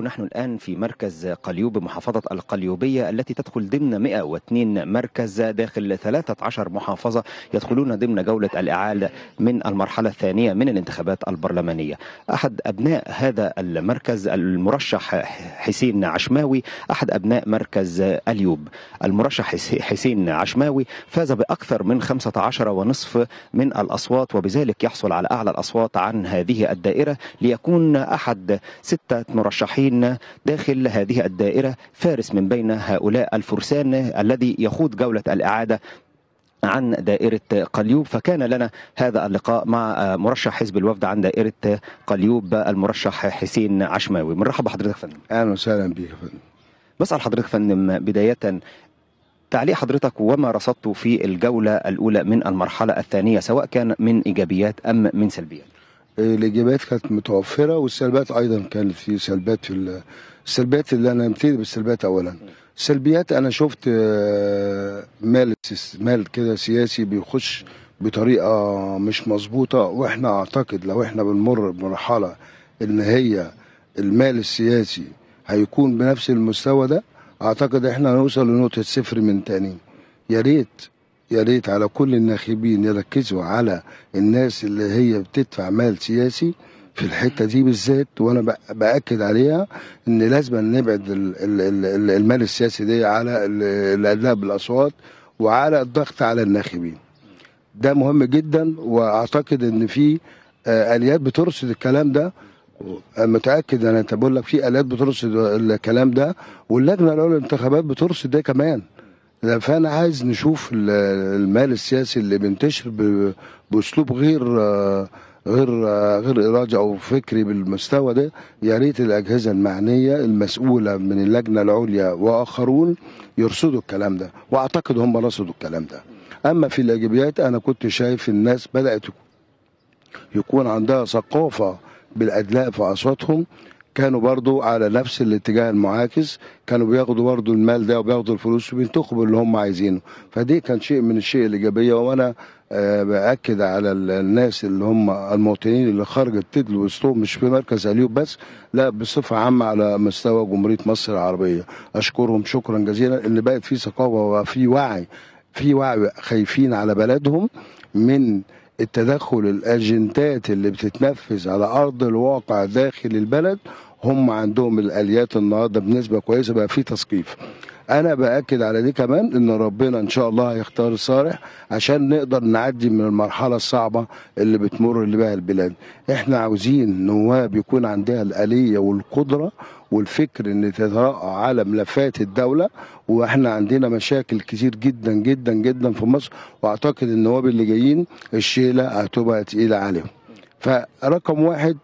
نحن الآن في مركز قليوب محافظة القليوبية التي تدخل ضمن 102 مركز داخل 13 محافظة يدخلون ضمن جولة الإعالة من المرحلة الثانية من الانتخابات البرلمانية أحد أبناء هذا المركز المرشح حسين عشماوي أحد أبناء مركز اليوب المرشح حسين عشماوي فاز بأكثر من 15 ونصف من الأصوات وبذلك يحصل على أعلى الأصوات عن هذه الدائرة ليكون أحد ستة مرشحين حين داخل هذه الدائرة فارس من بين هؤلاء الفرسان الذي يخوض جولة الإعادة عن دائرة قليوب فكان لنا هذا اللقاء مع مرشح حزب الوفد عن دائرة قليوب المرشح حسين عشماوي مرحبا حضرتك فندم أهلا وسهلا بك فندم بسأل حضرتك فندم بداية تعليق حضرتك وما رصدته في الجولة الأولى من المرحلة الثانية سواء كان من إيجابيات أم من سلبيات الايجابيات كانت متوفره والسلبيات ايضا كان في سلبيات في السلبيات اللي انا ابتدي بالسلبيات اولا سلبيات انا شفت آه، مال مال كده سياسي بيخش بطريقه مش مظبوطه واحنا اعتقد لو احنا بنمر بمرحله ان هي المال السياسي هيكون بنفس المستوى ده اعتقد احنا هنوصل لنقطه صفر من تاني يا ريت يا ريت على كل الناخبين يركزوا على الناس اللي هي بتدفع مال سياسي في الحته دي بالذات وانا باكد عليها ان لازم نبعد المال السياسي دي على الاداء بالاصوات وعلى الضغط على الناخبين ده مهم جدا واعتقد ان في آه، اليات بترصد الكلام ده متاكد انا بقول لك في اليات بترصد الكلام ده واللجنه الاولى للانتخابات بترصد ده كمان فانا عايز نشوف المال السياسي اللي بينتشر باسلوب غير غير غير ارادي او فكري بالمستوى ده يا ريت الاجهزه المعنيه المسؤوله من اللجنه العليا واخرون يرصدوا الكلام ده واعتقد هم رصدوا الكلام ده اما في الايجابيات انا كنت شايف الناس بدات يكون عندها ثقافه بالادلاء في اصواتهم كانوا برضو على نفس الاتجاه المعاكس كانوا بياخدوا برضو المال ده وبياخدوا الفلوس وبينتخبوا اللي هم عايزينه فدي كان شيء من الشيء الإيجابية وأنا آه، بأكد على الناس اللي هم المواطنين اللي خرجت تدل وسطهم مش في مركز أليوب بس لا بصفة عامة على مستوى جمهورية مصر العربية أشكرهم شكرا جزيلا إن بقت في ثقافة وفي وعي في وعي خايفين على بلدهم من التدخل الاجنتات اللي بتتنفذ على ارض الواقع داخل البلد هم عندهم الاليات النهارده بنسبه كويسه بقى في تثقيف انا باكد على دي كمان ان ربنا ان شاء الله هيختار صالح عشان نقدر نعدي من المرحله الصعبه اللي بتمر اللي بها البلاد احنا عاوزين نواب يكون عندها الاليه والقدره والفكر ان تتراءى على ملفات الدوله واحنا عندنا مشاكل كتير جدا جدا جدا في مصر واعتقد النواب اللي جايين الشيله هتبقى تقيله عليهم فرقم واحد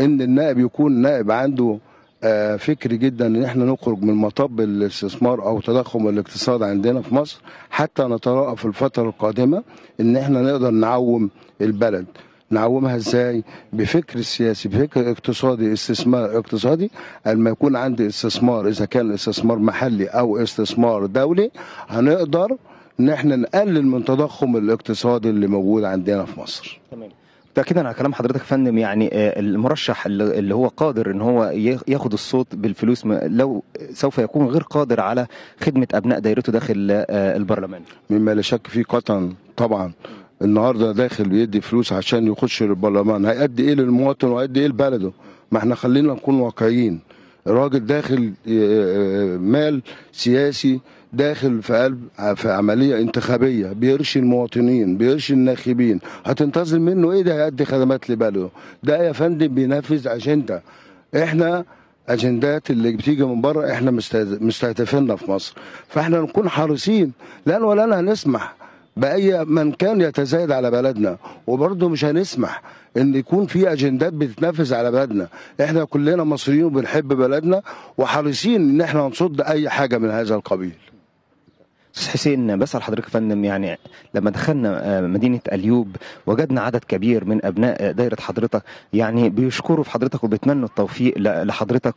ان النائب يكون نائب عنده آه، فكري جدا ان احنا نخرج من مطب الاستثمار او تضخم الاقتصاد عندنا في مصر حتى نتراءى في الفتره القادمه ان احنا نقدر نعوم البلد نعومها ازاي بفكر سياسي بفكر اقتصادي استثمار اقتصادي لما يكون عندي استثمار اذا كان استثمار محلي او استثمار دولي هنقدر ان احنا نقلل من تضخم الاقتصادي اللي موجود عندنا في مصر تمام تأكيدا على كلام حضرتك فندم يعني آه، المرشح اللي هو قادر ان هو ياخد الصوت بالفلوس لو سوف يكون غير قادر على خدمه ابناء دايرته داخل آه، البرلمان مما لا شك فيه قطعا طبعا النهارده داخل بيدي فلوس عشان يخش البرلمان هيأدي ايه للمواطن وهيأدي ايه لبلده ما احنا خلينا نكون واقعيين الراجل داخل آه، مال سياسي داخل في قلب في عمليه انتخابيه بيرشي المواطنين بيرشي الناخبين هتنتظر منه ايه ده هيأدي خدمات لبلده ده يا فندم بينفذ اجنده احنا اجندات اللي بتيجي من بره احنا مستهدفيننا في مصر فاحنا نكون حريصين لان ولا هنسمح باي من كان يتزايد على بلدنا وبرضه مش هنسمح ان يكون في اجندات بتتنفذ على بلدنا احنا كلنا مصريين وبنحب بلدنا وحريصين ان احنا نصد اي حاجه من هذا القبيل استاذ حسين بسأل حضرتك يا فندم يعني لما دخلنا آه، مدينة اليوب وجدنا عدد كبير من أبناء دايرة حضرتك يعني بيشكروا في حضرتك وبيتمنوا التوفيق لحضرتك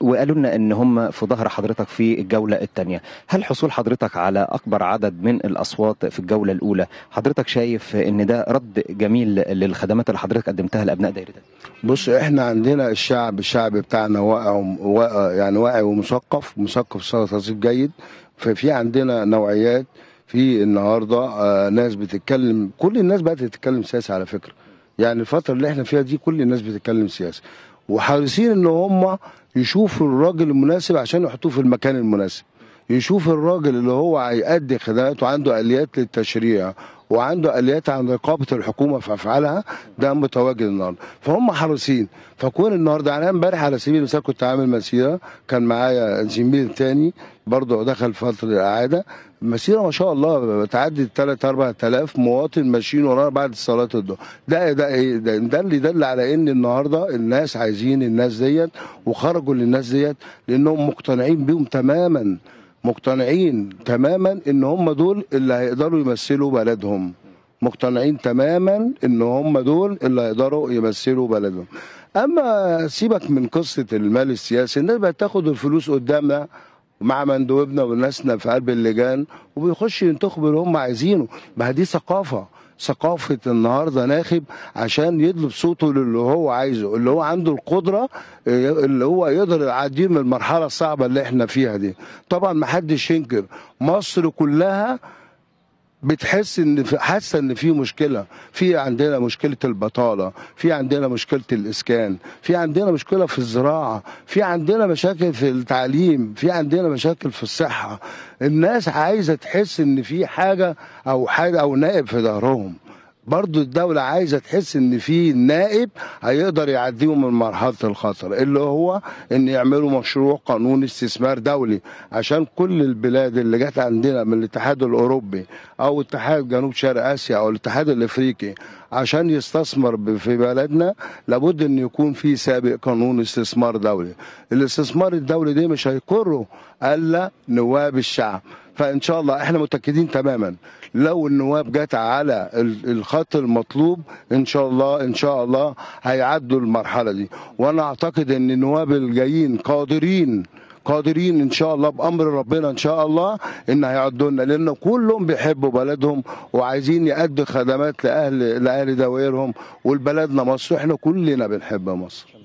وقالوا لنا إن هم في ظهر حضرتك في الجولة الثانية هل حصول حضرتك على أكبر عدد من الأصوات في الجولة الأولى حضرتك شايف إن ده رد جميل للخدمات اللي حضرتك قدمتها لأبناء دايرتك بص إحنا عندنا الشعب الشعب بتاعنا واقع يعني واعي ومثقف مثقف صوت جيد ففي عندنا نوعيات في النهارده آه، ناس بتتكلم كل الناس بقت تتكلم سياسه على فكره يعني الفتره اللي احنا فيها دي كل الناس بتتكلم سياسه وحريصين ان هم يشوفوا الراجل المناسب عشان يحطوه في المكان المناسب يشوف الراجل اللي هو هيأدي خدماته عنده اليات للتشريع وعنده اليات عن رقابه الحكومه في افعالها ده متواجد النهارده فهم حريصين فكون النهارده يعني انا امبارح على سبيل المثال كنت عامل مسيره كان معايا زميل تاني برضه دخل فتره الاعاده مسيره ما شاء الله بتعدي 3 4000 مواطن ماشيين وراء بعد صلاه الظهر ده ده ايه ده, ده اللي يدل على ان النهارده الناس عايزين الناس ديت وخرجوا للناس ديت لانهم مقتنعين بيهم تماما مقتنعين تماما ان هم دول اللي هيقدروا يمثلوا بلدهم مقتنعين تماما ان هم دول اللي هيقدروا يمثلوا بلدهم اما سيبك من قصه المال السياسي الناس بتاخد الفلوس قدامنا مع مندوبنا وناسنا في قلب اللجان وبيخش ينتخبوا اللي هم عايزينه ما دي ثقافه ثقافه النهارده ناخب عشان يطلب صوته للي هو عايزه اللي هو عنده القدره اللي هو يقدر يعديه من المرحله الصعبه اللي احنا فيها دي طبعا محدش ينكر مصر كلها بتحس ان حاسه ان في مشكله في عندنا مشكله البطاله في عندنا مشكله الاسكان في عندنا مشكله في الزراعه في عندنا مشاكل في التعليم في عندنا مشاكل في الصحه الناس عايزه تحس ان في حاجه او حاجه او نائب في ظهرهم برضو الدولة عايزة تحس إن في نائب هيقدر يعديهم من مرحلة الخطر اللي هو إن يعملوا مشروع قانون استثمار دولي عشان كل البلاد اللي جت عندنا من الاتحاد الأوروبي او اتحاد جنوب شرق اسيا او الاتحاد الافريقي عشان يستثمر في بلدنا لابد ان يكون في سابق قانون استثمار دولي الاستثمار الدولي ده مش هيقره الا نواب الشعب فان شاء الله احنا متاكدين تماما لو النواب جت على الخط المطلوب ان شاء الله ان شاء الله هيعدوا المرحله دي وانا اعتقد ان النواب الجايين قادرين قادرين ان شاء الله بامر ربنا ان شاء الله ان هيعدوا لنا لان كلهم بيحبوا بلدهم وعايزين يأدوا خدمات لاهل لاهل دوائرهم ولبلدنا مصر احنا كلنا بنحب مصر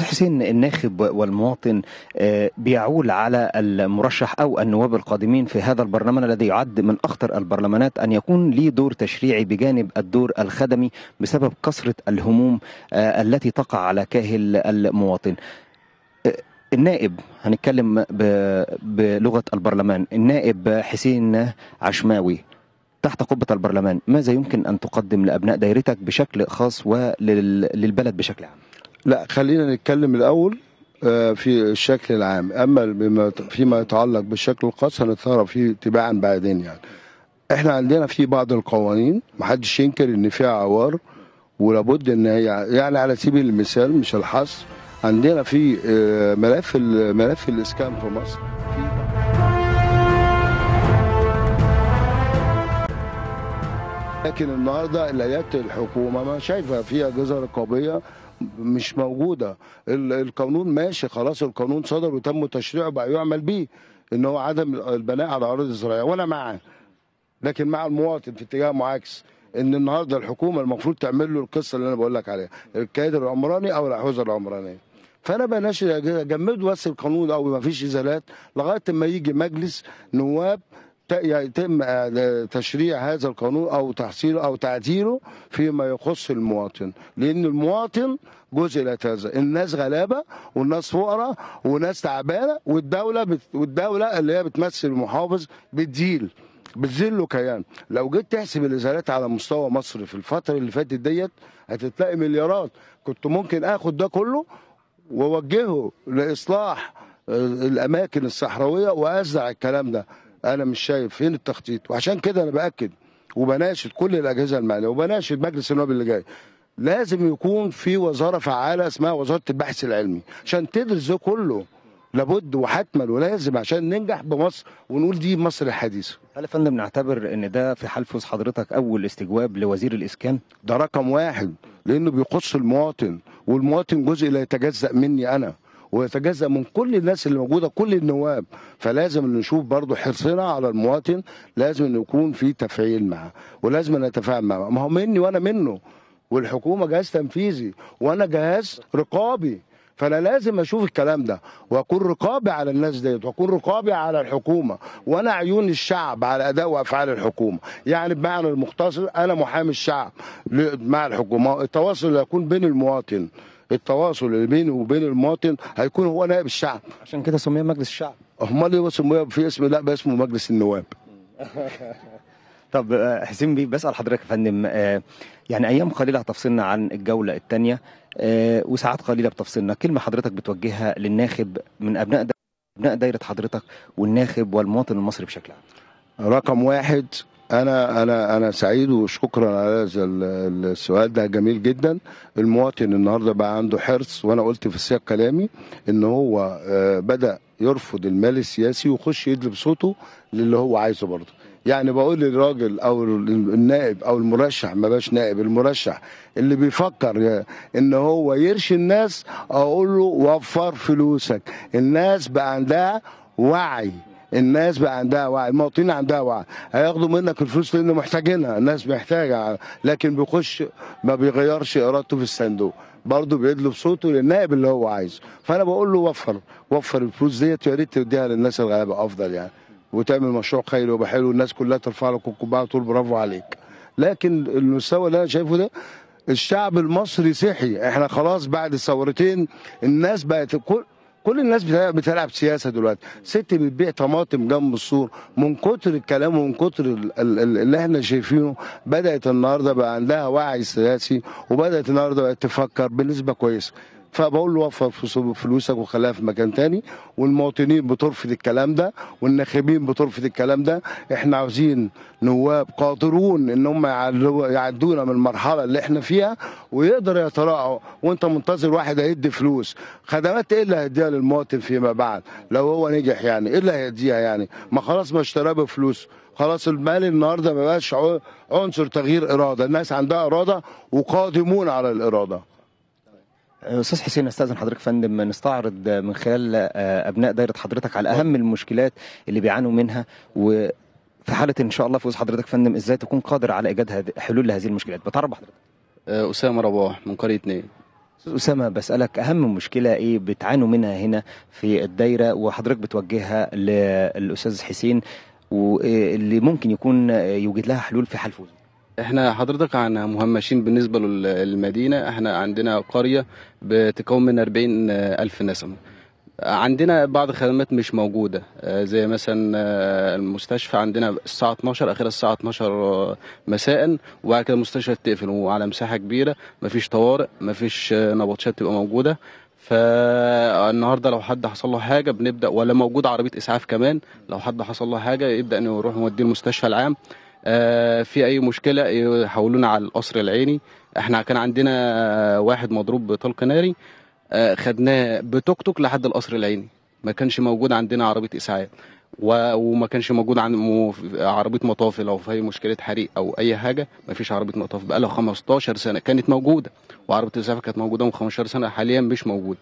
حسين الناخب والمواطن آه، بيعول على المرشح او النواب القادمين في هذا البرلمان الذي يعد من اخطر البرلمانات ان يكون ليه دور تشريعي بجانب الدور الخدمي بسبب كثره الهموم آه، التي تقع على كاهل المواطن. النائب هنتكلم بلغه البرلمان النائب حسين عشماوي تحت قبة البرلمان ماذا يمكن أن تقدم لأبناء دايرتك بشكل خاص وللبلد بشكل عام لا خلينا نتكلم الأول آه، في الشكل العام أما بما فيما يتعلق بالشكل الخاص هنتثار فيه تباعا بعدين يعني احنا عندنا في بعض القوانين محدش ينكر ان فيها عوار ولابد ان هي يعني على سبيل المثال مش الحصر عندنا في آه، ملف ملف الاسكان في مصر لكن النهارده الايات الحكومه ما شايفه فيها جزر رقابيه مش موجوده القانون ماشي خلاص القانون صدر وتم تشريعه بقى يعمل بيه ان هو عدم البناء على اراضي زراعيه وانا معاه لكن مع المواطن في اتجاه معاكس ان النهارده الحكومه المفروض تعمل له القصه اللي انا بقول لك عليها الكادر العمراني او الاحوزه العمرانيه فانا بلاش اجمد بس القانون او ما فيش ازالات لغايه ما يجي مجلس نواب يتم يعني آه، تشريع هذا القانون او تحصيله او تعديله فيما يخص المواطن لان المواطن جزء لا يتنازل الناس غلابه والناس فقراء وناس تعبانه والدوله بت... والدوله اللي هي بتمثل المحافظ بتزيل بتذله كيان لو جيت تحسب الازالات على مستوى مصر في الفتره اللي فاتت ديت هتتلاقي مليارات كنت ممكن اخد ده كله ووجهه لاصلاح الاماكن الصحراويه وازرع الكلام ده انا مش شايف فين التخطيط وعشان كده انا باكد وبناشد كل الاجهزه المعنيه وبناشد مجلس النواب اللي جاي لازم يكون في وزاره فعاله اسمها وزاره البحث العلمي عشان تدرس ده كله لابد وحتما ولازم عشان ننجح بمصر ونقول دي مصر الحديثه. هل يا فندم نعتبر ان ده في حال فوز حضرتك اول استجواب لوزير الاسكان؟ ده رقم واحد لأنه بيخص المواطن والمواطن جزء لا يتجزأ مني أنا ويتجزأ من كل الناس اللي موجودة كل النواب فلازم نشوف برضه حرصنا على المواطن لازم يكون في تفعيل معه ولازم نتفاعل معه ما هو مني وأنا منه والحكومة جهاز تنفيذي وأنا جهاز رقابي فانا لازم اشوف الكلام ده واكون رقابي على الناس ديت واكون رقابي على الحكومه وانا عيون الشعب على اداء وافعال الحكومه يعني بمعنى المختصر انا محامي الشعب مع الحكومه التواصل اللي يكون بين المواطن التواصل اللي بيني وبين المواطن هيكون هو نائب الشعب عشان كده سمي مجلس الشعب امال اللي سمي في اسم لا اسمه مجلس النواب طب آه، حسين بيه بسال حضرتك يا فندم آه، يعني ايام قليله هتفصلنا عن الجوله الثانيه آه، وساعات قليله بتفصلنا كلمه حضرتك بتوجهها للناخب من ابناء ابناء دايره حضرتك والناخب والمواطن المصري بشكل عام رقم واحد انا انا انا سعيد وشكرا على هذا السؤال ده جميل جدا المواطن النهارده بقى عنده حرص وانا قلت في سياق كلامي ان هو آه، بدا يرفض المال السياسي ويخش يدلب صوته للي هو عايزه برضه يعني بقول للراجل او النائب او المرشح ما باش نائب المرشح اللي بيفكر ان هو يرشي الناس اقول له وفر فلوسك الناس بقى عندها وعي الناس بقى عندها وعي المواطنين عندها وعي هياخدوا منك الفلوس لان محتاجينها الناس محتاجه لكن بيخش ما بيغيرش ارادته في الصندوق برضه بيدلو بصوته للنائب اللي هو عايزه فانا بقول له وفر وفر الفلوس ديت يا ريت توديها للناس الغلابه افضل يعني وتعمل مشروع خيري ويبقى حلو الناس كلها ترفع لك القبعه وتقول برافو عليك لكن المستوى اللي انا شايفه ده الشعب المصري صحي احنا خلاص بعد ثورتين الناس بقت كل كل الناس بتلعب سياسه دلوقتي ست بتبيع طماطم جنب السور من كتر الكلام ومن كتر اللي احنا شايفينه بدات النهارده بقى عندها وعي سياسي وبدات النهارده بقت تفكر بنسبه كويسه فبقول له وفر فلوسك وخليها في مكان تاني والمواطنين بترفض الكلام ده والناخبين بترفض الكلام ده احنا عاوزين نواب قادرون ان هم يعدونا من المرحله اللي احنا فيها ويقدر يتراعوا وانت منتظر واحد هيدي فلوس خدمات ايه اللي هيديها للمواطن فيما بعد لو هو نجح يعني ايه اللي هيديها يعني ما خلاص ما اشتراه بفلوس خلاص المال النهارده ما بقاش عنصر تغيير اراده الناس عندها اراده وقادمون على الاراده استاذ حسين استاذن حضرتك فندم نستعرض من خلال آه، ابناء دايره حضرتك على اهم المشكلات اللي بيعانوا منها و في حاله ان شاء الله فوز حضرتك فندم ازاي تكون قادر على ايجاد حلول لهذه المشكلات بتعرف حضرتك آه، اسامه رباح من قريه نيل أسامة بسألك أهم مشكلة إيه بتعانوا منها هنا في الدايرة وحضرتك بتوجهها للأستاذ حسين واللي ممكن يكون يوجد لها حلول في حال فوز احنا حضرتك عن مهمشين بالنسبه للمدينه احنا عندنا قريه بتكون من 40 الف نسمه عندنا بعض الخدمات مش موجودة آه، زي مثلا آه، المستشفى عندنا الساعة 12 آخر الساعة 12 آه، مساء وبعد كده المستشفى تقفل وعلى مساحة كبيرة مفيش طوارئ مفيش نبطشات تبقى موجودة فالنهارده لو حد حصل له حاجه بنبدا ولا موجود عربيه اسعاف كمان لو حد حصل له حاجه يبدا انه يروح نوديه المستشفى العام آه، في اي مشكله يحولونا على القصر العيني احنا كان عندنا آه، واحد مضروب بطلق ناري آه، خدناه بتوك توك لحد القصر العيني ما كانش موجود عندنا عربيه اسعاف وما كانش موجود عن عربيه مطاف لو في مشكله حريق او اي حاجه ما فيش عربيه مطاف بقى لها 15 سنه كانت موجوده وعربيه الاسعاف كانت موجوده من 15 سنه حاليا مش موجوده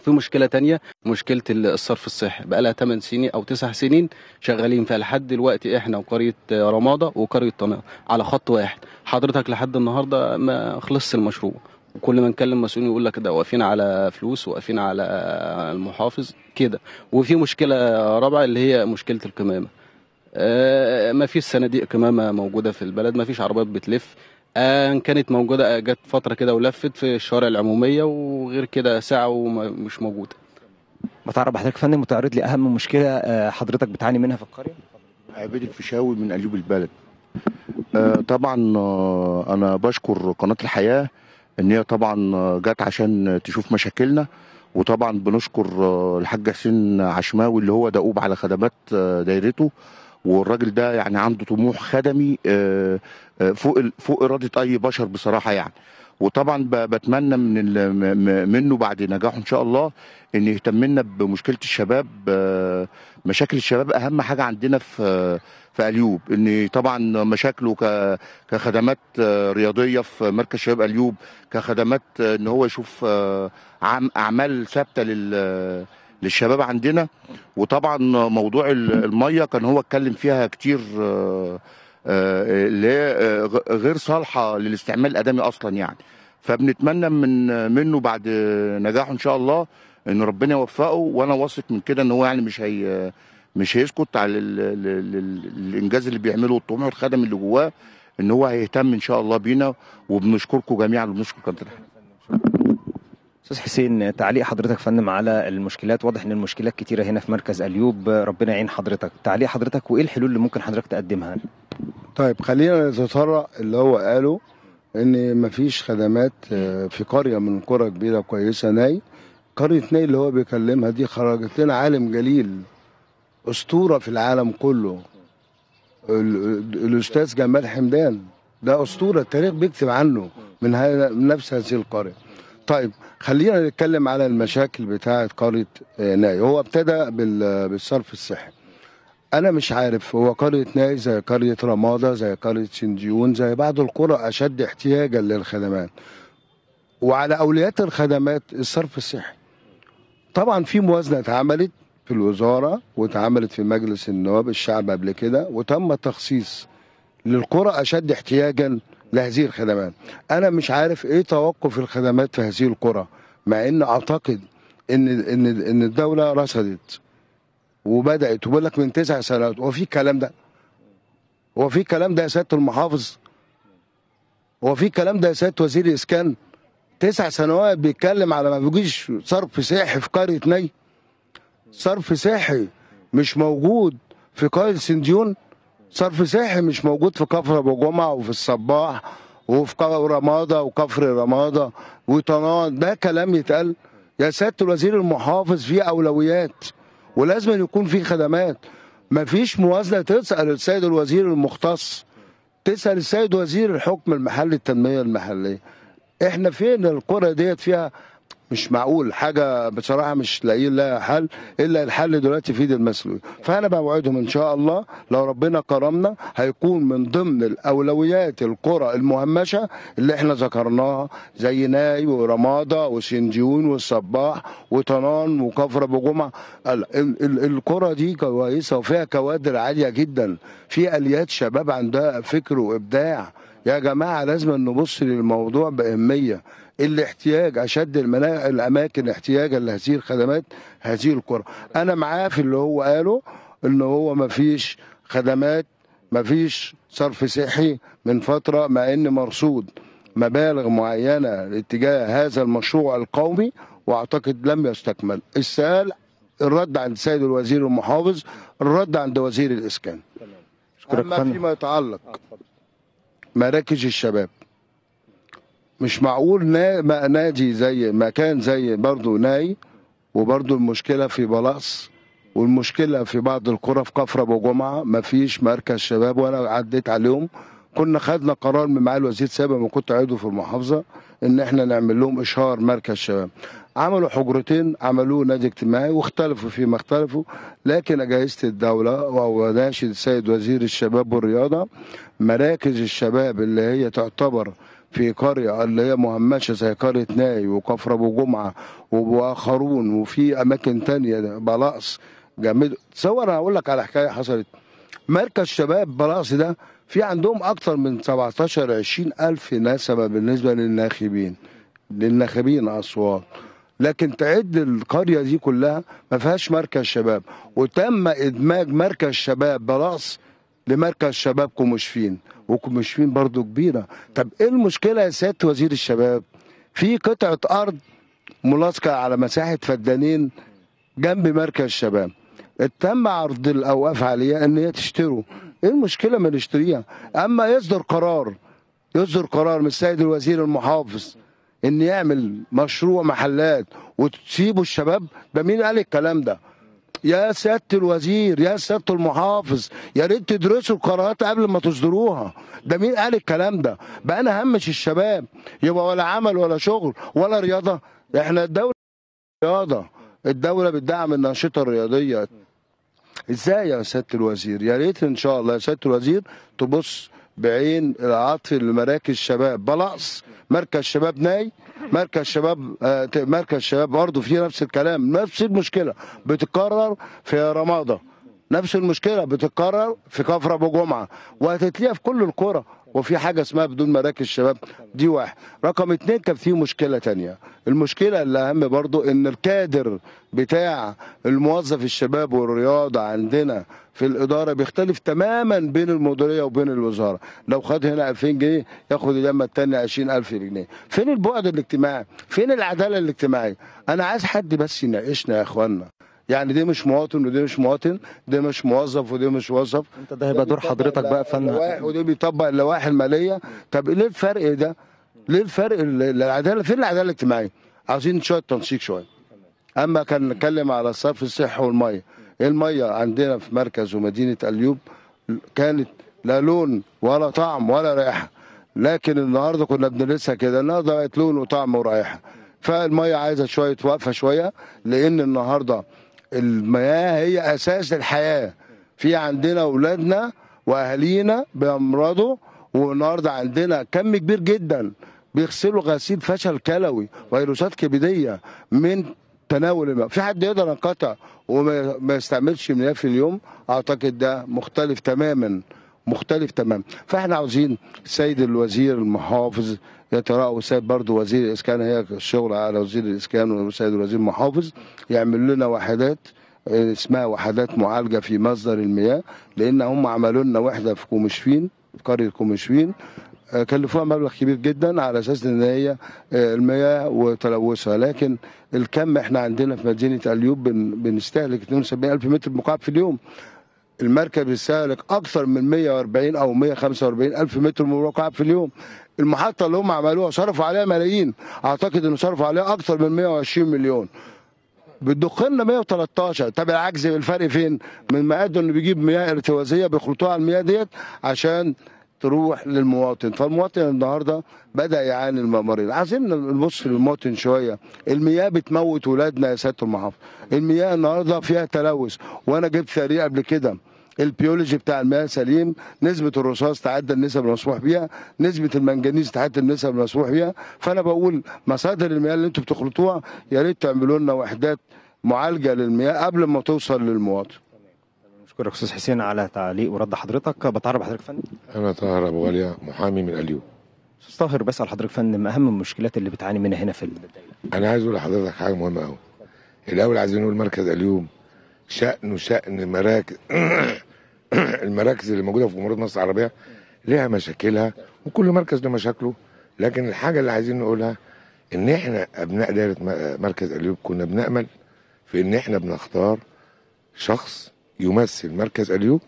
في مشكله تانية مشكله الصرف الصحي بقى لها 8 سنين او 9 سنين شغالين فيها لحد دلوقتي احنا وقريه رماده وقريه طناء على خط واحد حضرتك لحد النهارده ما خلصش المشروع وكل ما نكلم مسؤولين يقول لك ده واقفين على فلوس واقفين على المحافظ كده وفي مشكله رابعه اللي هي مشكله القمامه آه، ما فيش صناديق قمامه موجوده في البلد ما فيش عربيات بتلف آه كانت موجوده آه، جت فتره كده ولفت في الشوارع العموميه وغير كده ساعه ومش موجوده متعرب حضرتك فني متعرض لاهم مشكله آه، حضرتك بتعاني منها في القريه عبيد الفيشاوي من قلوب البلد آه، طبعا انا بشكر قناه الحياه ان هي طبعا جت عشان تشوف مشاكلنا وطبعا بنشكر الحاج حسين عشماوي اللي هو دؤوب على خدمات دايرته والراجل ده يعني عنده طموح خدمي آه، آه، فوق فوق اراده اي بشر بصراحه يعني وطبعا بتمنى من منه بعد نجاحه ان شاء الله ان يهتم لنا بمشكله الشباب آه، مشاكل الشباب اهم حاجه عندنا في في اليوب ان طبعا مشاكله كخدمات رياضيه في مركز شباب اليوب كخدمات ان هو يشوف اعمال ثابته لل للشباب عندنا وطبعا موضوع الميه كان هو اتكلم فيها كتير آه، آه، آه، غير صالحه للاستعمال الادمي اصلا يعني فبنتمنى من منه بعد نجاحه ان شاء الله ان ربنا يوفقه وانا واثق من كده ان هو يعني مش هي مش هيسكت على الانجاز اللي بيعمله والطموح والخدم اللي جواه ان هو هيهتم ان شاء الله بينا وبنشكركم جميعا وبنشكر كابتن استاذ حسين تعليق حضرتك فندم على المشكلات واضح ان المشكلات كتيره هنا في مركز اليوب ربنا يعين حضرتك تعليق حضرتك وايه الحلول اللي ممكن حضرتك تقدمها طيب خلينا نتطرق اللي هو قاله ان مفيش خدمات آه، في قريه من قرى كبيره كويسه ناي قريه ناي اللي هو بيكلمها دي خرجت لنا عالم جليل اسطوره في العالم كله الاستاذ جمال حمدان ده اسطوره التاريخ بيكتب عنه من, من نفس هذه القريه طيب خلينا نتكلم على المشاكل بتاعه قريه آه، ناي هو ابتدى بالصرف الصحي انا مش عارف هو قريه ناي زي قريه رماده زي قريه سنديون زي بعض القرى اشد احتياجا للخدمات وعلى أوليات الخدمات الصرف الصحي طبعا في موازنه اتعملت في الوزاره واتعملت في مجلس النواب الشعب قبل كده وتم تخصيص للقرى اشد احتياجا لهذه الخدمات انا مش عارف ايه توقف الخدمات في هذه القرى مع ان اعتقد ان ان ان الدوله رصدت وبدات وبقول لك من تسع سنوات هو في الكلام ده هو في الكلام ده يا سياده المحافظ هو في الكلام ده يا سياده وزير الاسكان تسع سنوات بيتكلم على ما بيجيش صرف سياحي في قريه ني صرف سياحي مش موجود في قريه سنديون صرف صحي مش موجود في كفر ابو جمعه وفي الصباح وفي رماده وكفر رماده وطنان ده كلام يتقال يا سياده الوزير المحافظ في اولويات ولازم يكون في خدمات ما فيش موازنه تسال السيد الوزير المختص تسال السيد وزير الحكم المحلي التنميه المحليه احنا فين القرى ديت فيها مش معقول حاجه بصراحه مش لاقيين لها حل الا الحل دلوقتي في ايد المسؤولين فانا بوعدهم ان شاء الله لو ربنا كرمنا هيكون من ضمن الاولويات القرى المهمشه اللي احنا ذكرناها زي ناي ورماده وسنجيون والصباح وطنان وكفر ابو جمعه القرى دي كويسه وفيها كوادر عاليه جدا في اليات شباب عندها فكر وابداع يا جماعه لازم نبص للموضوع باهميه الاحتياج اشد الاماكن احتياجا لهذه الخدمات هذه القرى انا معاه في اللي هو قاله ان هو ما فيش خدمات ما فيش صرف صحي من فتره مع ان مرصود مبالغ معينه لاتجاه هذا المشروع القومي واعتقد لم يستكمل السؤال الرد عند السيد الوزير المحافظ الرد عند وزير الاسكان اما فيما يتعلق مراكز الشباب مش معقول نادي زي مكان زي برضه ناي وبرضه المشكله في بلاص والمشكله في بعض القرى في كفر ابو جمعه فيش مركز شباب وانا عديت عليهم كنا خدنا قرار من معالي الوزير سابق ما كنت عضو في المحافظه ان احنا نعمل لهم اشهار مركز شباب عملوا حجرتين عملوه نادي اجتماعي واختلفوا فيما اختلفوا لكن اجهزه الدوله وناشد السيد وزير الشباب والرياضه مراكز الشباب اللي هي تعتبر في قرية اللي هي مهمشة زي قرية ناي وكفر أبو جمعة وآخرون وفي أماكن تانية بلاقص جامد تصور أنا هقول لك على حكاية حصلت مركز شباب بلاقص ده في عندهم أكثر من 17 20 ألف نسمة بالنسبة للناخبين للناخبين أصوات لكن تعد القرية دي كلها ما فيهاش مركز شباب وتم إدماج مركز شباب بلاقص لمركز شباب كومشفين وكمشفين برضو كبيره طب ايه المشكله يا سياده وزير الشباب في قطعه ارض ملاصقه على مساحه فدانين جنب مركز الشباب تم عرض الاوقاف عليها ان هي تشتروا ايه المشكله ما نشتريها اما يصدر قرار يصدر قرار من السيد الوزير المحافظ ان يعمل مشروع محلات وتسيبوا الشباب ده مين قال الكلام ده يا سياده الوزير يا سياده المحافظ يا ريت تدرسوا القرارات قبل ما تصدروها ده مين قال الكلام ده بقى انا همش الشباب يبقى ولا عمل ولا شغل ولا رياضه احنا الدوله رياضه الدوله بتدعم الانشطه الرياضيه ازاي يا سياده الوزير يا ريت ان شاء الله يا سياده الوزير تبص بعين العطف لمراكز شباب بلقص مركز شباب ناي مركز شباب آه، مركز شباب برضه فيه نفس الكلام نفس المشكله بتتكرر في رمضان نفس المشكله بتتكرر في كفر ابو جمعه وهتتلاقيها في كل الكره وفي حاجه اسمها بدون مراكز شباب دي واحد رقم اتنين كان في مشكله تانية المشكله الاهم برضو ان الكادر بتاع الموظف الشباب والرياضه عندنا في الاداره بيختلف تماما بين المديريه وبين الوزاره لو خد هنا 2000 جنيه ياخد لما التاني 20000 جنيه فين البعد الاجتماعي فين العداله الاجتماعيه انا عايز حد بس يناقشنا يا اخوانا يعني ده مش مواطن وده مش مواطن ده مش موظف وده مش موظف انت ده هيبقى دور حضرتك بقى فن وده بيطبق اللوائح الماليه طب ليه الفرق ده ليه الفرق العداله فين العداله الاجتماعيه عايزين شويه تنسيق شويه اما كان نتكلم على الصرف الصحي والميه إيه الميه عندنا في مركز ومدينه اليوب كانت لا لون ولا طعم ولا رائحه لكن النهارده كنا بنلسها كده النهارده بقت لون وطعم ورائحه فالميه عايزه شويه وقفه شويه لان النهارده المياه هي اساس الحياه في عندنا اولادنا واهالينا بيمرضوا والنهارده عندنا كم كبير جدا بيغسلوا غسيل فشل كلوي فيروسات كبديه من تناول الماء في حد يقدر ينقطع وما يستعملش مياه في اليوم اعتقد ده مختلف تماما مختلف تماما فاحنا عاوزين سيد الوزير المحافظ يتراءوا وسيد برضه وزير الاسكان هي الشغل على وزير الاسكان وسيد الوزير المحافظ يعمل لنا وحدات آه، اسمها وحدات معالجه في مصدر المياه لان هم عملوا لنا وحده في كومشفين في قريه كومشفين آه، كلفوها مبلغ كبير جدا على اساس ان هي آه، المياه وتلوثها لكن الكم احنا عندنا في مدينه اليوب بنستهلك 72000 متر مكعب في اليوم المركب يستهلك اكثر من 140 او 145 الف متر مربع في اليوم المحطه اللي هم عملوها صرفوا عليها ملايين اعتقد انه صرفوا عليها اكثر من 120 مليون بتدخل لنا 113 طب العجز الفرق فين من مقاده انه بيجيب مياه ارتوازيه بيخلطوها على المياه ديت عشان تروح للمواطن فالمواطن النهارده بدا يعاني الممرين عايزين نبص للمواطن شويه المياه بتموت ولادنا يا سياده المحافظ المياه النهارده فيها تلوث وانا جبت تقرير قبل كده البيولوجي بتاع الماء سليم نسبه الرصاص تعدى النسب المسموح بيها نسبه المنجنيز تعدى النسب المسموح بيها فانا بقول مصادر المياه اللي انتم بتخلطوها يا ريت تعملوا لنا وحدات معالجه للمياه قبل ما توصل للمواطن بشكرك استاذ حسين على تعليق ورد حضرتك بتعرف حضرتك فندم انا طاهر ابو غاليه محامي من اليوم استاذ طاهر بسال حضرتك فندم اهم المشكلات اللي بتعاني منها هنا في الدائره انا عايز اقول لحضرتك حاجه مهمه قوي الاول عايزين نقول مركز اليوم شأنه شأن مراكز المراكز اللي موجوده في جمهوريه مصر العربيه لها مشاكلها وكل مركز له مشاكله لكن الحاجه اللي عايزين نقولها ان احنا ابناء دايره مركز اليوب كنا بنامل في ان احنا بنختار شخص يمثل مركز اليوب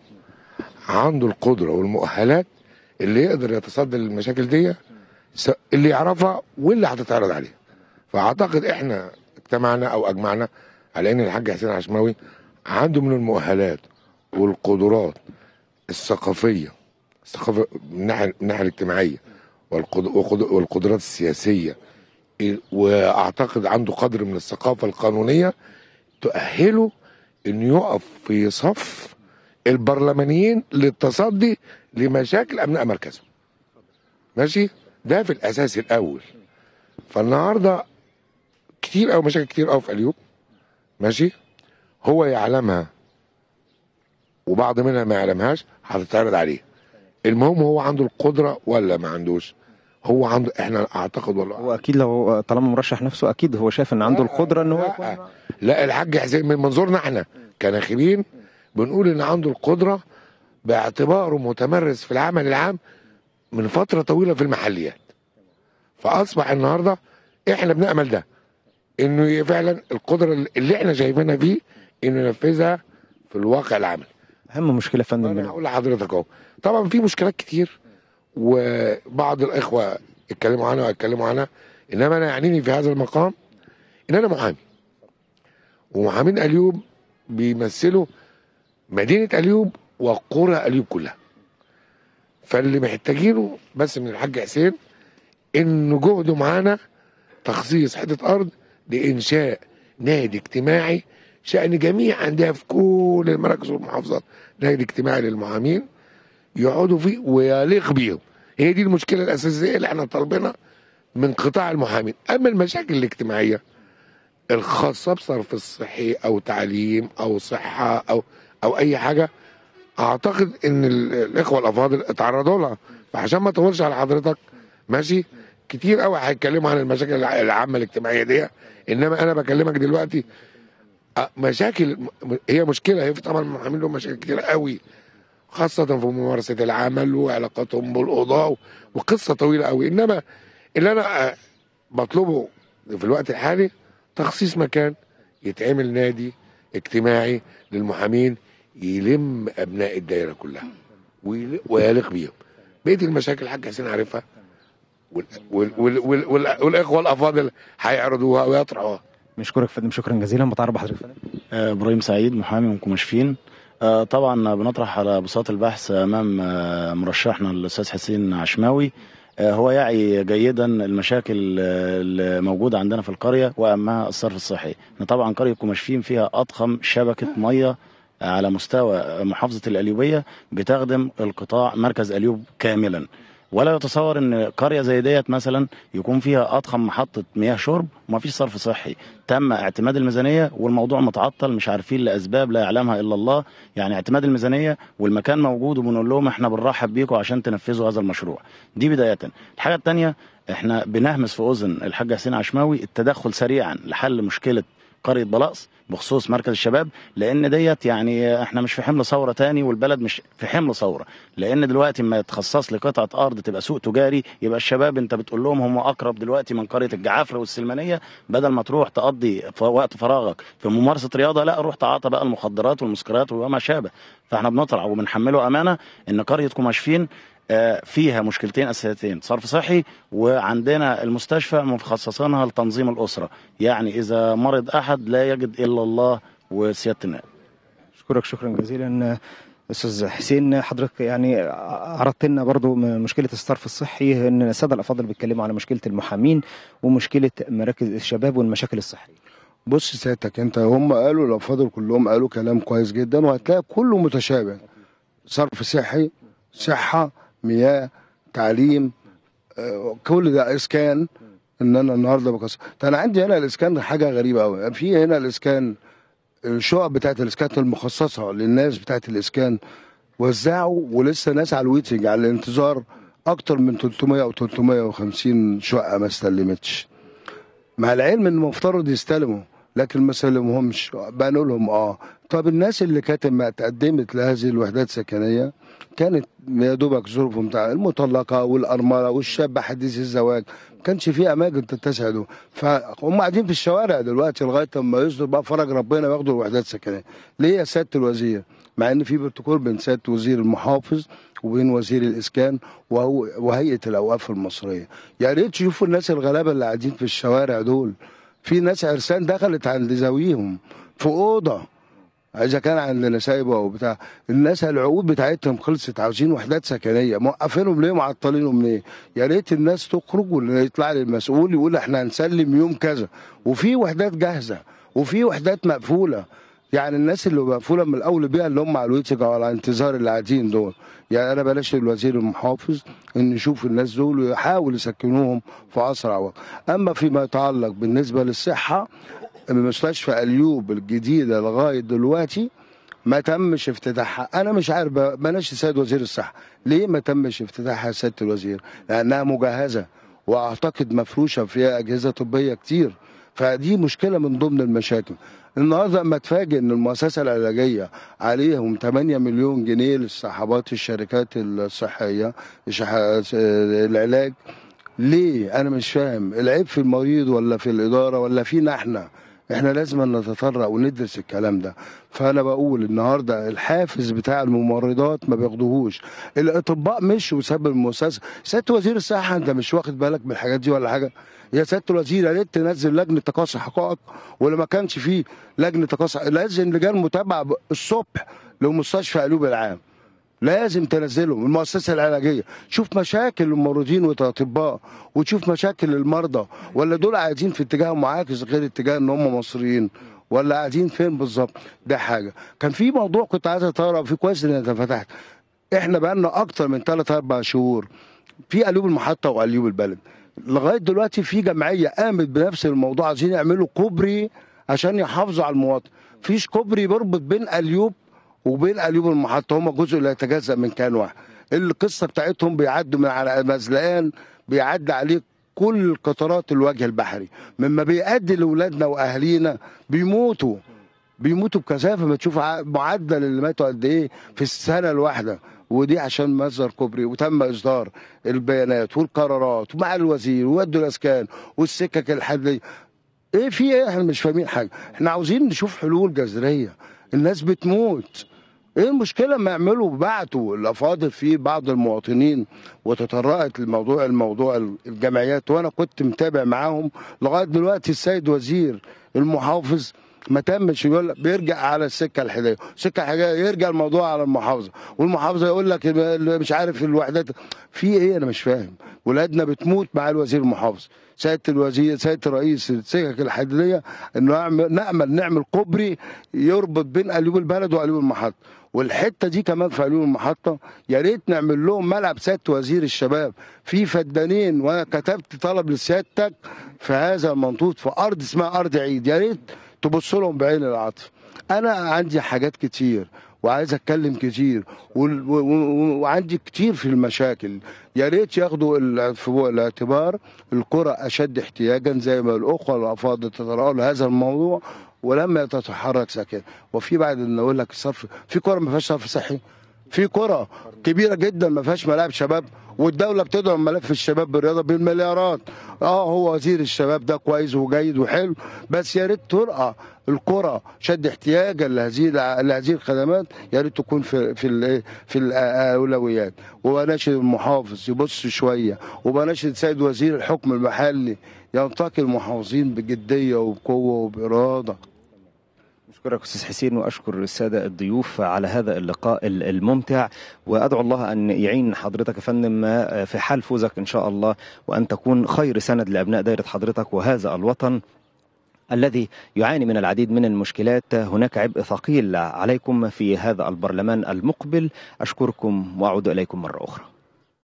عنده القدره والمؤهلات اللي يقدر يتصدى للمشاكل دي اللي يعرفها واللي هتتعرض عليها فاعتقد احنا اجتمعنا او اجمعنا على ان الحاج حسين عشماوي عنده من المؤهلات والقدرات الثقافيه الثقافه من الناحيه الناحيه الاجتماعيه والقدرات السياسيه إيه، واعتقد عنده قدر من الثقافه القانونيه تؤهله انه يقف في صف البرلمانيين للتصدي لمشاكل امناء مركزه ماشي ده في الاساس الاول فالنهارده كتير قوي مشاكل كتير قوي في اليوم ماشي هو يعلمها وبعض منها ما يعلمهاش هتتعرض عليه المهم هو عنده القدره ولا ما عندوش هو عنده احنا اعتقد والله هو اكيد لو طالما مرشح نفسه اكيد هو شايف ان عنده القدره ان هو لا, لا الحاج حسين من منظورنا احنا كناخبين بنقول ان عنده القدره باعتباره متمرس في العمل العام من فتره طويله في المحليات فاصبح النهارده احنا بنامل ده انه فعلا القدره اللي احنا شايفينها فيه انه ينفذها في الواقع العملي اهم مشكله يا فندم انا هقول لحضرتك اهو طبعا في مشكلات كتير وبعض الاخوه اتكلموا عنها واتكلموا عنها انما انا يعنيني في هذا المقام ان انا محامي ومحامين اليوب بيمثلوا مدينه اليوب وقرى اليوب كلها فاللي محتاجينه بس من الحاج حسين انه جهده معانا تخصيص حته ارض لانشاء نادي اجتماعي شأن جميع أندية في كل المراكز والمحافظات لجنة اجتماعي للمعامين يقعدوا فيه ويليق بيهم هي دي المشكلة الأساسية اللي احنا طالبينها من قطاع المحامين أما المشاكل الاجتماعية الخاصة بصرف الصحي أو تعليم أو صحة أو أو أي حاجة أعتقد إن الإخوة الأفاضل اتعرضوا لها فعشان ما أطولش على حضرتك ماشي كتير قوي هيتكلموا عن المشاكل العامة الاجتماعية دي إنما أنا بكلمك دلوقتي آه، مشاكل هي مشكله هي في طبعا عامل لهم مشاكل كتير قوي خاصه في ممارسه العمل وعلاقتهم بالقضاء وقصه طويله قوي انما اللي انا آه، بطلبه في الوقت الحالي تخصيص مكان يتعمل نادي اجتماعي للمحامين يلم ابناء الدايره كلها ويليق بيهم بقيه المشاكل الحاج حسين عارفها والاخوه الافاضل هيعرضوها ويطرحوها مشكورك فندم شكرا جزيلا بتعرف بحضرتك فندم آه، ابراهيم سعيد محامي من كومشفين آه، طبعا بنطرح على بساط البحث امام آه، مرشحنا الاستاذ حسين عشماوي هو يعي جيدا المشاكل الموجوده عندنا في القريه واهمها الصرف الصحي احنا طبعا قريه كومشفين فيها اضخم شبكه ميه على مستوى محافظه القليوبيه بتخدم القطاع مركز اليوب كاملا ولا يتصور ان قريه زي ديت مثلا يكون فيها اضخم محطه مياه شرب وما فيش صرف صحي تم اعتماد الميزانيه والموضوع متعطل مش عارفين لاسباب لا يعلمها الا الله يعني اعتماد الميزانيه والمكان موجود وبنقول لهم احنا بنرحب بيكم عشان تنفذوا هذا المشروع دي بدايه الحاجه الثانيه احنا بنهمس في اذن الحاج حسين عشماوي التدخل سريعا لحل مشكله قريه بلاقص بخصوص مركز الشباب لان ديت يعني احنا مش في حمل ثوره تاني والبلد مش في حمل ثوره لان دلوقتي ما يتخصص لقطعه ارض تبقى سوق تجاري يبقى الشباب انت بتقول لهم هم اقرب دلوقتي من قريه الجعافره والسلمانيه بدل ما تروح تقضي وقت فراغك في ممارسه رياضه لا روح تعاطى بقى المخدرات والمسكرات وما شابه فاحنا بنطلع وبنحمله امانه ان قريه كوماشفين آه، فيها مشكلتين اساسيتين صرف صحي وعندنا المستشفى مخصصانها لتنظيم الاسره يعني اذا مرض احد لا يجد الا الله وسياده النائب اشكرك شكرا جزيلا استاذ حسين حضرتك يعني عرضت لنا برضو مشكله الصرف الصحي ان الساده الافاضل بيتكلموا على مشكله المحامين ومشكله مراكز الشباب والمشاكل الصحيه بص سيادتك انت هم قالوا الافاضل كلهم قالوا كلام كويس جدا وهتلاقي كله متشابه صرف صحي صحه مياه تعليم آه، كل ده اسكان ان انا النهارده بكسر ده انا عندي هنا الاسكان حاجه غريبه قوي في هنا الاسكان الشقق بتاعت الاسكان المخصصه للناس بتاعت الاسكان وزعوا ولسه ناس على الويتنج على الانتظار اكتر من 300 او 350 شقه ما استلمتش مع العلم ان المفترض يستلموا لكن ما سلمهمش بقى لهم اه طب الناس اللي كانت ما تقدمت لهذه الوحدات السكنيه كانت يا دوبك ظروفهم المطلقه والارمله والشاب حديث الزواج ما كانش في اماكن تتسعده فهم قاعدين في الشوارع دلوقتي لغايه اما يصدر بقى فرج ربنا وياخدوا الوحدات السكنيه ليه يا سياده الوزير مع ان في بروتوكول بين سياده وزير المحافظ وبين وزير الاسكان وهو وهيئه الاوقاف المصريه يا ريت تشوفوا الناس الغلابه اللي قاعدين في الشوارع دول في ناس عرسان دخلت عند زاويهم في اوضه اذا كان عند نسايبه او بتاع الناس العقود بتاعتهم خلصت عاوزين وحدات سكنيه موقفينهم ليه معطلينهم ليه يا ريت الناس تخرج ويطلع لي المسؤول يقول احنا هنسلم يوم كذا وفي وحدات جاهزه وفي وحدات مقفوله يعني الناس اللي مقفوله من الاول بيها اللي هم على الويتش او على الانتظار اللي قاعدين دول يعني انا بلاش الوزير المحافظ ان يشوف الناس دول ويحاول يسكنوهم في اسرع وقت اما فيما يتعلق بالنسبه للصحه بمستشفى اليوب الجديده لغايه دلوقتي ما تمش افتتاحها انا مش عارف بلاش السيد وزير الصحه ليه ما تمش افتتاحها سياده الوزير لانها مجهزه واعتقد مفروشه فيها اجهزه طبيه كتير فدي مشكله من ضمن المشاكل النهارده اما اتفاجئ ان المؤسسه العلاجيه عليهم 8 مليون جنيه للسحبات الشركات الصحيه العلاج ليه انا مش فاهم العيب في المريض ولا في الاداره ولا فينا احنا احنا لازم نتطرق وندرس الكلام ده فانا بقول النهارده الحافز بتاع الممرضات ما بياخدوهوش الاطباء مش وساب المؤسسه سياده وزير الصحه انت مش واخد بالك من الحاجات دي ولا حاجه يا سياده الوزير يا ريت تنزل لجنه تقاصي حقائق ولا ما كانش فيه لجنه تقاصي لازم لجان متابعه الصبح لمستشفى قلوب العام لازم تنزلهم المؤسسه العلاجيه شوف مشاكل الممرضين والاطباء وتشوف مشاكل المرضى ولا دول قاعدين في اتجاه معاكس غير اتجاه ان هم مصريين ولا قاعدين فين بالظبط ده حاجه كان في موضوع كنت عايز اتطرق فيه كويس ان انت فتحت احنا بقالنا اكتر من 3 4 شهور في قلوب المحطه وقلوب البلد لغايه دلوقتي في جمعيه قامت بنفس الموضوع عايزين يعملوا كوبري عشان يحافظوا على المواطن فيش كوبري بيربط بين قليوب وبين قليوب المحطة هم جزء لا يتجزأ من كيان واحد القصة بتاعتهم بيعدوا من على مزلقان بيعدي عليه كل قطرات الوجه البحري مما بيؤدي لأولادنا وأهالينا بيموتوا بيموتوا بكثافة ما تشوف معدل اللي ماتوا قد إيه في السنة الواحدة ودي عشان مصدر كوبري وتم إصدار البيانات والقرارات مع الوزير وودوا الأسكان والسكك الحد ايه في ايه احنا مش فاهمين حاجه احنا عاوزين نشوف حلول جذريه الناس بتموت ايه المشكله ما يعملوا بعتوا الافاضل في بعض المواطنين وتطرقت الموضوع الموضوع الجمعيات وانا كنت متابع معاهم لغايه دلوقتي السيد وزير المحافظ ما تمش يقول بيرجع على السكه الحديديه، السكه الحديديه يرجع الموضوع على المحافظه، والمحافظه يقول لك مش عارف الوحدات في ايه انا مش فاهم، ولادنا بتموت مع الوزير المحافظ، سياده الوزير سياده الرئيس السكك الحديديه انه نامل نعمل كوبري يربط بين قليوب البلد وقليوب المحافظه والحته دي كمان في علوم المحطه يا ريت نعمل لهم ملعب سياده وزير الشباب في فدانين وانا كتبت طلب لسيادتك في هذا المنطوط في ارض اسمها ارض عيد يا ريت تبص لهم بعين العطف انا عندي حاجات كتير وعايز اتكلم كتير وعندي كتير في المشاكل يا ريت ياخدوا في الاعتبار القرى اشد احتياجا زي ما الاخوه الافاضل تتراءوا لهذا الموضوع ولما تتحرك ساكن وفي بعد ان اقول لك الصرف في كره ما فيهاش صرف صحي في كره كبيره جدا ما فيهاش ملاعب شباب والدوله بتدعم ملف الشباب بالرياضه بالمليارات اه هو وزير الشباب ده كويس وجيد وحلو بس يا ريت ترقى الكره شد احتياجا لهذه لهذه الخدمات يا ريت تكون في في في الاولويات وبناشد المحافظ يبص شويه وبناشد سيد وزير الحكم المحلي ينتقي المحافظين بجديه وبقوه وباراده أشكرك أستاذ حسين وأشكر السادة الضيوف على هذا اللقاء الممتع وأدعو الله أن يعين حضرتك يا فندم آه، في حال فوزك إن شاء الله وأن تكون خير سند لأبناء دائرة حضرتك وهذا الوطن الذي يعاني من العديد من المشكلات هناك عبء ثقيل عليكم في هذا البرلمان المقبل أشكركم وأعود إليكم مرة أخرى